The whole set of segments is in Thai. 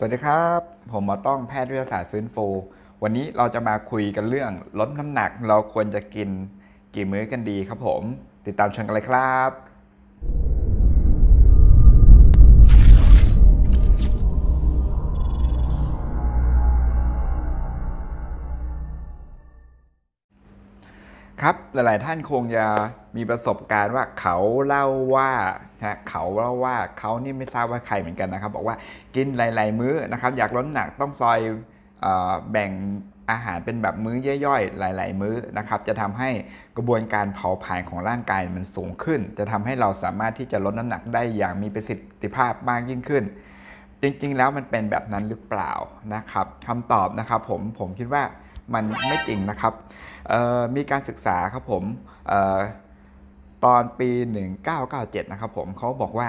สวัสดีครับ ผมหมอต้องแพทย์วิทยาศาสตร์ฟื้นฟู วันนี้เราจะมาคุยกันเรื่องลดน้ำหนักเราควรจะกินกี่มื้อกันดีครับผม ติดตามชมกันเลยครับครับหลาย ๆ ท่านคงจะมีประสบการณ์ว่าเขาเล่าว่านะเขาเล่าว่าเขานี่ไม่ทราบว่าใครเหมือนกันนะครับ บอกว่ากินหลาย ๆ มื้อนะครับ อยากลดหนักต้องซอยแบ่งอาหารเป็นแบบมื้อย่อยๆ หลาย ๆ มื้อนะครับจะทำให้กระบวนการเผาผลาญของร่างกายมันสูงขึ้น จะทำให้เราสามารถที่จะลดน้ำหนักได้อย่างมีประสิทธิภาพมากยิ่งขึ้น จริง ๆ แล้วมันเป็นแบบนั้นหรือเปล่านะครับคำตอบนะครับผมผมคิดว่ามันไม่จริงนะครับ มีการศึกษาครับผม ตอนปี 1997 นะครับผมเขาบอกว่า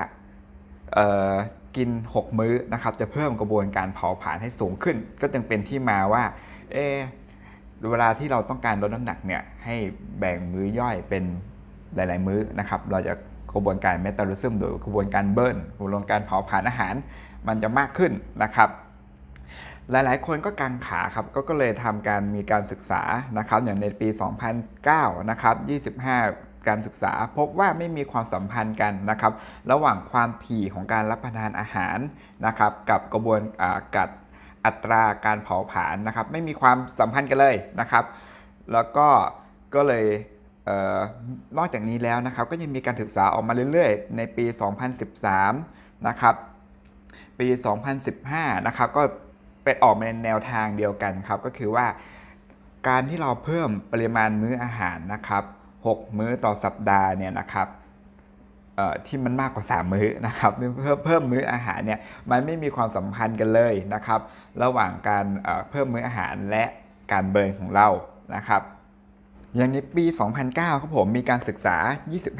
กิน 6 มื้อนะครับจะเพิ่มกระบวนการเผาผลาญให้สูงขึ้น ก็จึงเป็นที่มาว่า เอเวลาที่เราต้องการลดน้ำหนักเนี่ยให้แบ่งมื้อย่อยเป็นหลาย ๆมื้อนะครับ เราจะกระบวนการเมตาบอลิซึมหรือกระบวนการเบิร์นกระบวนการเผาผลาญอาหารมันจะมากขึ้นนะครับหลายๆ คนก็กังขาครับกก็เลยทำการมีการศึกษานะครับ อย่างในปี 2009นะครับ25 การศึกษาพบว่าไม่มีความสัมพันธ์กันนะครับ ระหว่างความถี่ของการรับประทานอาหารนะครับ กับกระบวนกัดอัตราการเผาผลาญนะครับ ไม่มีความสัมพันธ์กันเลยนะครับ แล้วก็ก็เลยเออนอกจากนี้แล้วนะครับ ก็ยังมีการศึกษาออกมาเรื่อยๆ ในปี 2013นะครับปี2015นะครับก็เป็นออกมาในแนวทางเดียวกันครับก็คือว่า การที่เราเพิ่มปริมาณมื้ออาหารนะครับ 6 มื้อต่อสัปดาห์เนี่ยนะครับที่มันมากกว่า 3 มื้อนะครับเพิ่มเพิ่มมื้ออาหารเนี่ยมันไม่มีความสัมพันธ์กันเลยนะครับ ระหว่างการเพิ่มมื้ออาหารและการเบิร์นของเรานะครับอย่างในปี 2009ครับผมมีการศึกษา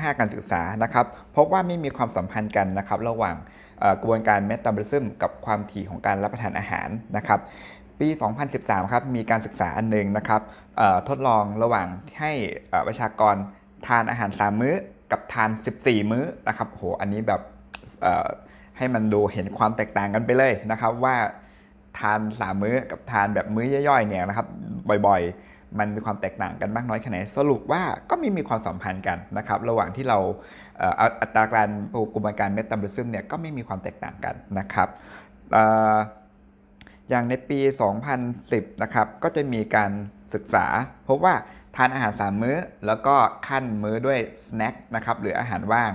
25 การศึกษานะครับ พบว่าไม่มีความสัมพันธ์กันนะครับ ระหว่างกระบวนการเมตาบอลิซึมกับความถี่ของการรับประทานอาหารนะครับปี 2013 ครับมีการศึกษาอันหนึ่งนะครับทดลองระหว่างให้ประชากรทานอาหาร 3 มื้อกับทาน 14 มื้อนะครับโหอันนี้แบบให้มันดูเห็นความแตกต่างกันไปเลยนะครับว่าทาน 3 มื้อกับทานแบบมื้อย่อยๆเนี่ยนะครับบ่อยมันมีความแตกต่างกันมากน้อยแค่ไหนสรุปว่าก็มีมีความสัมพันธ์กันนะครับระหว่างที่เราอัตราการปกุมการเมตาบอลิซึมเนี่ยก็ไม่มีความแตกต่างกันนะครับอย่างในปี 2010 นะครับก็จะมีการศึกษา พบว่าทานอาหาร3มื้อแล้วก็ขั้นมื้อด้วยสแน็คนะครับหรืออาหารว่าง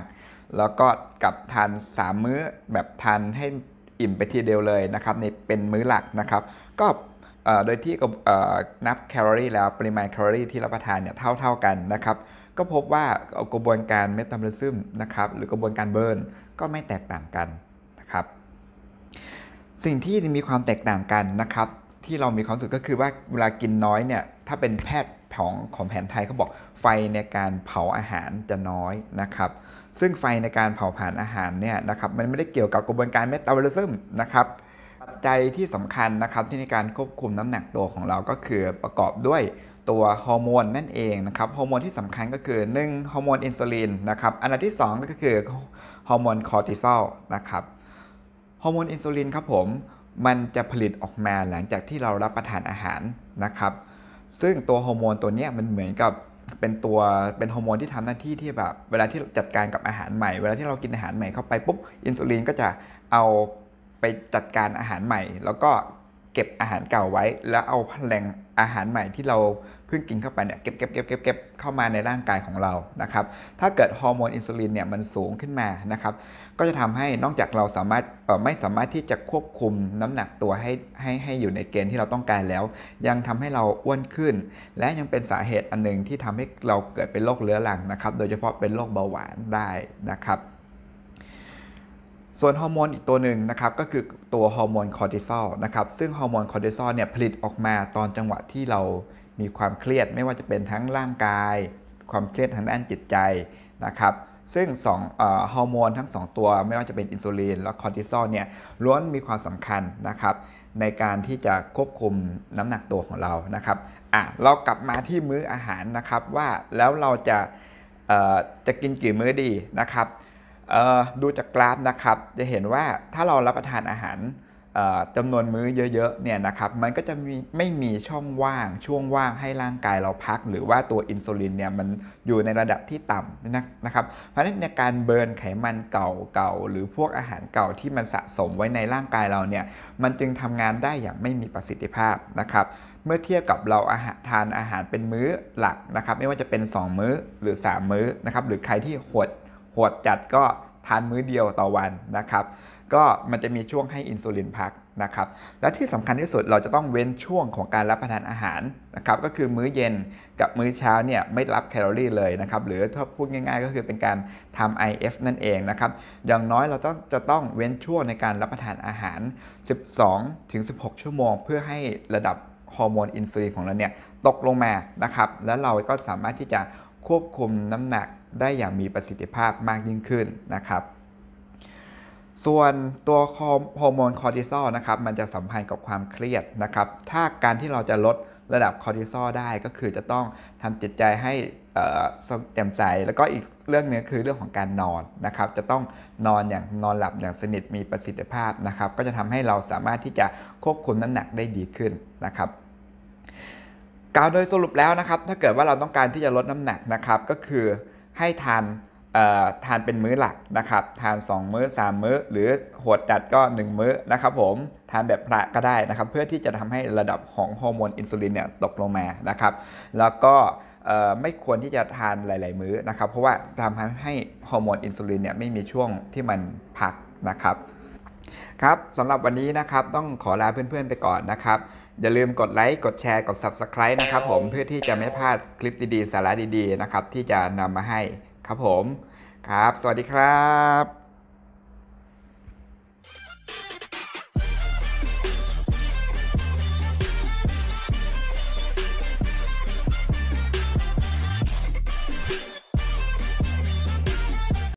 แล้วก็กับทาน3 มื้อแบบทานให้อิ่มไปทีเดียวเลยนะครับในเป็นมื้อหลักนะครับ ก็โดยที่นับแคลอรี่แล้วปริมาณแคลอรี่ที่รับประทานเนี่ยเท่าๆกันนะครับ ก็พบว่ากระบวนการเมตาบอลิซึมนะครับหรือกระบวนการเบิร์นก็ไม่แตกต่างกันนะครับ สิ่งที่มีความแตกต่างกันนะครับ ที่เรามีความสุขก็คือว่าเวลากินน้อยเนี่ยถ้าเป็นแพทย์ของของแผนไทยเขาบอก ไฟในการเผาอาหารจะน้อยนะครับ ซึ่งไฟในการเผาผ่านอาหารเนี่ยนะครับ มันไม่ได้เกี่ยวกับกระบวนการเมตาบอลิซึมนะครับจัยที่สำคัญนะครับที่ในการควบคุมน้ำหนักตัวของเราก็คือประกอบด้วยตัวฮอร์โมนนั่นเองนะครับฮอร์โมนที่สำคัญก็คือ1ฮอร์โมนอินซูลินนะครับอันดับที่ 2 ก็คือฮอร์โมนคอร์ติซอลนะครับฮอร์โมนอินซูลินครับผมมันจะผลิตออกมาหลังจากที่เรารับประทานอาหารนะครับซึ่งตัวฮอร์โมนตัวนี้มันเหมือนกับเป็นตัวเป็นฮอร์โมนที่ทำหน้าที่ที่แบบเวลาที่จัดการกับอาหารใหม่ เวลาที่เรากินอาหารใหม่เข้าไปปุ๊บอินซูลินก็จะเอาไปจัดการอาหารใหม่แล้วก็เก็บอาหารเก่าไว้ แล้วเอาพลังอาหารใหม่ที่เราเพิ่งกินเข้าไปเนี่ยเก็บเก็บเก็บเก็บเก็บเข้ามาในร่างกายของเรานะครับ ถ้าเกิดฮอร์โมนอินซูลินเนี่ยมันสูงขึ้นมานะครับก็จะทำให้นอกจากเราสามารถไม่สามารถที่จะควบคุมน้ำหนักตัวให้ให้ให้อยู่ในเกณฑ์ที่เราต้องการแล้ว ยังทำให้เราอ้วนขึ้น และยังเป็นสาเหตุอันหนึ่งที่ทำให้เราเกิดเป็นโรคเรื้อรังนะครับ โดยเฉพาะเป็นโรคเบาหวานได้นะครับส่วนฮอร์โมนอีกตัวหนึ่งนะครับก็คือตัวฮอร์โมนคอร์ติซอลนะครับซึ่งฮอร์โมนคอร์ติซอลเนี่ยผลิตออกมาตอนจังหวะที่เรามีความเครียด ไม่ว่าจะเป็นทั้งร่างกาย ความเครียดทางด้านจิตใจนะครับ ซึ่งสองฮอร์โมนทั้ง 2ตัวไม่ว่าจะเป็นอินซูลินและคอร์ติซอลเนี่ยล้วนมีความสำคัญนะครับ ในการที่จะควบคุมน้ำหนักตัวของเรานะครับอ่ะเรากลับมาที่มื้ออาหารนะครับว่าแล้วเราจะจะกินกี่มื้อดีนะครับดูจากกราฟนะครับ จะเห็นว่าถ้าเรารับประทานอาหารจำนวนมื้อเยอะๆเนี่ยนะครับมันก็จะมีไม่มีช่องว่าง ช่วงว่างให้ร่างกายเราพัก หรือว่าตัวอินซูลินเนี่ยมันอยู่ในระดับที่ต่ำนะนะครับเพราะฉะนั้นในการเบิร์นไขมันเก่าๆหรือพวกอาหารเก่าที่มันสะสมไว้ในร่างกายเราเนี่ยมันจึงทำงานได้อย่างไม่มีประสิทธิภาพนะครับ เมื่อเทียบกับเราอาหารทานอาหารเป็นมื้อหลักนะครับ ไม่ว่าจะเป็น 2 มื้อหรือ 3 มื้อนะครับหรือใครที่หดหดจัดก็ทานมื้อเดียวต่อวันนะครับก็มันจะมีช่วงให้อินซูลินพักนะครับและที่สำคัญที่สุดเราจะต้องเว้นช่วงของการรับประทานอาหารนะครับก็คือมื้อเย็นกับมื้อเช้าเนี่ยไม่รับแคลอรี่เลยนะครับหรือถ้าพูดง่าย ๆ ก็คือเป็นการทำ IF นั่นเองนะครับอย่างน้อยเราต้องจะต้องเว้นช่วงในการรับประทานอาหาร 12-16 ชั่วโมง เพื่อให้ระดับฮอร์โมนอินซูลินของเราเนี่ยตกลงมานะครับแล้วเราก็สามารถที่จะควบคุมน้ำหนักได้อย่างมีประสิทธิภาพมากยิ่งขึ้นนะครับ ส่วนตัวฮอร์โมนคอร์ติซอลนะครับมันจะสัมพันธ์กับความเครียดนะครับถ้าการที่เราจะลดระดับคอร์ติซอลได้ก็คือจะต้องทำจิตใจให้แจ่มใสแล้วก็อีกเรื่องนึงคือเรื่องของการนอนนะครับ จะต้องนอนอย่างนอนหลับอย่างสนิทมีประสิทธิภาพนะครับ ก็จะทำให้เราสามารถที่จะควบคุมน้ำหนักได้ดีขึ้นนะครับกล่าวโดยสรุปแล้วนะครับถ้าเกิดว่าเราต้องการที่จะลดน้ำหนักนะครับ ก็คือให้ทานทานเป็นมื้อหลักนะครับ ทาน 2 มื้อ 3 มื้อ หรือโหดจัดก็ 1 มื้อนะครับ ผมทานแบบพระก็ได้นะครับ เพื่อที่จะทำให้ระดับของฮอร์โมนอินซูลินเนี่ยตกลงมานะครับ แล้วก็ไม่ควรที่จะทานหลายๆมื้อนะครับ เพราะว่าทำให้ฮอร์โมนอินซูลินเนี่ยไม่มีช่วงที่มันพักนะครับครับสำหรับวันนี้นะครับต้องขอลาเพื่อนๆไปก่อนนะครับอย่าลืมกดไลค์ กดแชร์ กด Subscribe นะครับผมเพื่อที่จะไม่พลาดคลิปดี ๆ สาระดี ๆ นะครับ ที่จะนำมาให้ครับผมครับ สวัสดีครับ